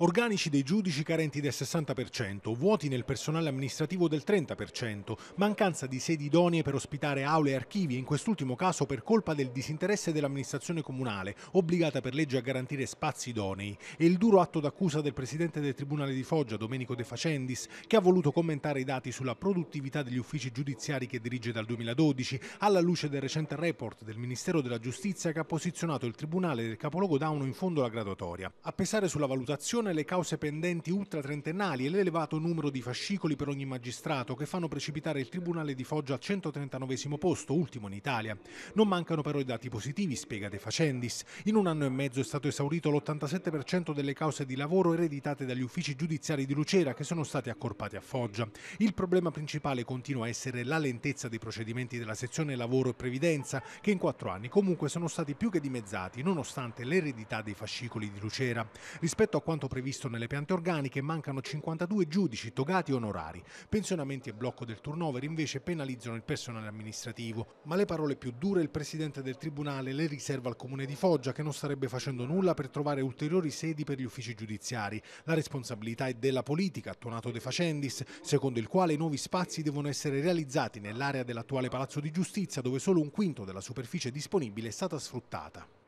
Organici dei giudici carenti del 60%, vuoti nel personale amministrativo del 30%, mancanza di sedi idonee per ospitare aule e archivi, e in quest'ultimo caso per colpa del disinteresse dell'amministrazione comunale, obbligata per legge a garantire spazi idonei, e il duro atto d'accusa del presidente del Tribunale di Foggia, Domenico De Facendis, che ha voluto commentare i dati sulla produttività degli uffici giudiziari che dirige dal 2012, alla luce del recente report del Ministero della Giustizia che ha posizionato il Tribunale del capoluogo Dauno in fondo alla graduatoria. A pesare sulla valutazione attenzione le cause pendenti ultratrentennali e l'elevato numero di fascicoli per ogni magistrato che fanno precipitare il Tribunale di Foggia al 139 posto, ultimo in Italia. Non mancano però i dati positivi, spiega De Facendis. In un anno e mezzo è stato esaurito l'87% delle cause di lavoro ereditate dagli uffici giudiziari di Lucera che sono stati accorpati a Foggia. Il problema principale continua a essere la lentezza dei procedimenti della sezione lavoro e previdenza che in quattro anni comunque sono stati più che dimezzati nonostante l'eredità dei fascicoli di Lucera. Rispetto a quanto previsto previsto nelle piante organiche, mancano 52 giudici, togati onorari. Pensionamenti e blocco del turnover invece penalizzano il personale amministrativo. Ma le parole più dure il presidente del tribunale le riserva al comune di Foggia che non starebbe facendo nulla per trovare ulteriori sedi per gli uffici giudiziari. La responsabilità è della politica, attuato De Facendis, secondo il quale i nuovi spazi devono essere realizzati nell'area dell'attuale Palazzo di Giustizia dove solo un quinto della superficie disponibile è stata sfruttata.